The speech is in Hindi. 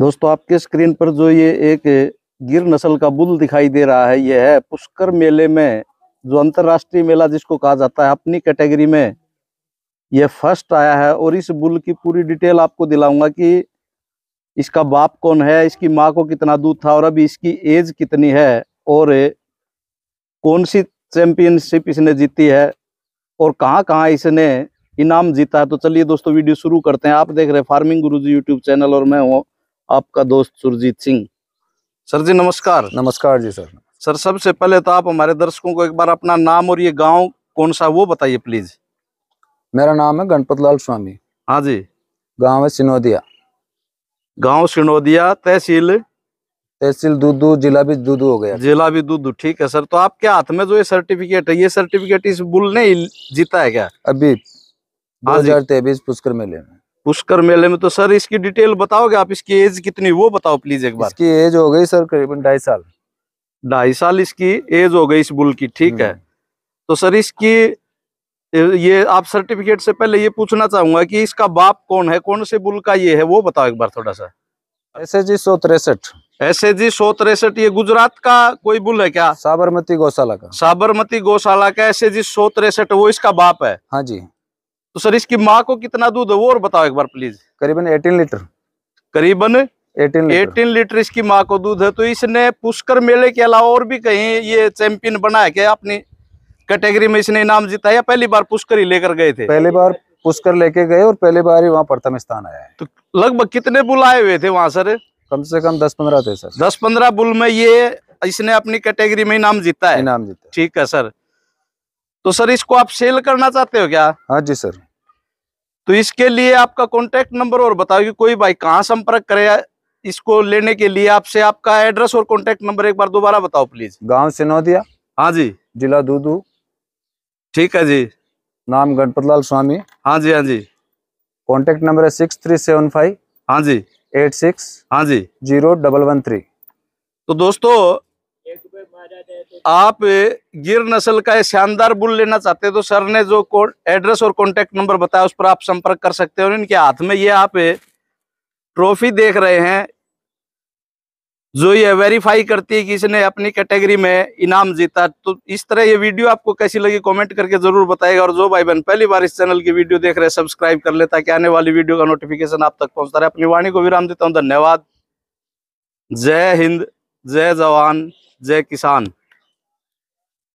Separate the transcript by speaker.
Speaker 1: दोस्तों आपके स्क्रीन पर जो ये एक गिर नस्ल का बुल दिखाई दे रहा है यह है पुष्कर मेले में जो अंतर्राष्ट्रीय मेला जिसको कहा जाता है अपनी कैटेगरी में यह फर्स्ट आया है और इस बुल की पूरी डिटेल आपको दिलाऊंगा कि इसका बाप कौन है इसकी माँ को कितना दूध था और अभी इसकी एज कितनी है और कौन सी चैंपियनशिप इसने जीती है और कहाँ कहाँ इसने इनाम जीता है तो चलिए दोस्तों वीडियो शुरू करते हैं आप देख रहे हैं फार्मिंग गुरुजी यूट्यूब चैनल और मैं हूँ आपका दोस्त सुरजीत सिंह सर जी नमस्कार नमस्कार जी सर सर सबसे पहले तो आप हमारे दर्शकों को एक बार अपना नाम और ये गांव कौन सा वो बताइए प्लीज
Speaker 2: मेरा नाम है गणपत लाल स्वामी हाँ जी गांव है सिनोदिया
Speaker 1: गांव सिनोदिया तहसील तहसील दूधू जिला भी दूधू हो गया जिला भी दूधू ठीक है सर तो आपके हाथ में जो ये सर्टिफिकेट है ये सर्टिफिकेट इस बुल ने जीता है क्या अभी हाँ दो हजार
Speaker 2: तेईस पुष्कर में लेना
Speaker 1: पुष्कर मेले में तो सर इसकी डिटेल बताओगे आप इसकी एज कितनी वो बताओ प्लीज एक बार इसकी
Speaker 2: एज हो गई सर करीबन ढाई साल
Speaker 1: ढाई साल इसकी एज हो गई इस बुल की ठीक है हम्म। तो सर इसकी ये आप सर्टिफिकेट से पहले ये पूछना चाहूंगा कि इसका बाप कौन है कौन से बुल का ये है वो बताओ एक बार थोड़ा सा एस एच जी सौ तिरसठ एस एच जी सौ तिरसठ ये गुजरात का कोई बुल है क्या साबरमती गौशाला का साबरमती गौशाला का एस एच जी सौ तिरसठ वो इसका बाप है हाँ जी तो सर इसकी माँ को कितना दूध है वो और बताओ एक बार प्लीज करीबन एटीन लीटर करीबन एटीन एटीन लीटर इसकी माँ को दूध है तो इसने पुष्कर मेले के अलावा और भी कहीं ये चैंपियन बना है क्या अपनी कैटेगरी में इसने इनाम जीता या पहली बार पुष्कर ही लेकर गए थे
Speaker 2: पहली बार पुष्कर लेके गए और पहली बार ही वहाँ प्रथम स्थान आया है तो
Speaker 1: लगभग कितने बुल आए हुए थे वहाँ सर कम से कम दस पंद्रह थे सर दस पंद्रह बुल में ये इसने अपनी कैटेगरी में इनाम जीता है इनाम जीता ठीक है सर तो सर इसको आप सेल करना चाहते हो क्या हाँ जी सर तो इसके लिए आपका कॉन्टेक्ट नंबर और बताओ कि कोई भाई कहाँ संपर्क करे इसको लेने के लिए आपसे आपका एड्रेस और कॉन्टेक्ट नंबर एक बार दोबारा बताओ प्लीज गाँव सिनोदिया हाँ जी जिला दूधू ठीक है जी नाम
Speaker 2: गणपत स्वामी हाँ जी हाँ जी कॉन्टेक्ट नंबर है सिक्स थ्री सेवन फाइव हाँ जी एट सिक्स हाँ जी जीरो डबल वन थ्री
Speaker 1: तो दोस्तों आप गिर नस्ल का ये शानदार बुल लेना चाहते हैं तो सर ने जो एड्रेस और कॉन्टेक्ट नंबर बताया उस पर आप संपर्क कर सकते हैं और इनके हाथ में ये आप ट्रॉफी देख रहे हैं जो ये वेरीफाई करती है कि इसने अपनी कैटेगरी में इनाम जीता तो इस तरह ये वीडियो आपको कैसी लगी कमेंट करके जरूर बताएगा और जो भाई बहन पहली बार इस चैनल की वीडियो देख रहे हैं सब्सक्राइब कर ले ताकि आने वाली वीडियो का नोटिफिकेशन आप तक पहुंचता रहे अपनी वाणी को विराम देता हूं धन्यवाद जय हिंद जय जवान जय किसान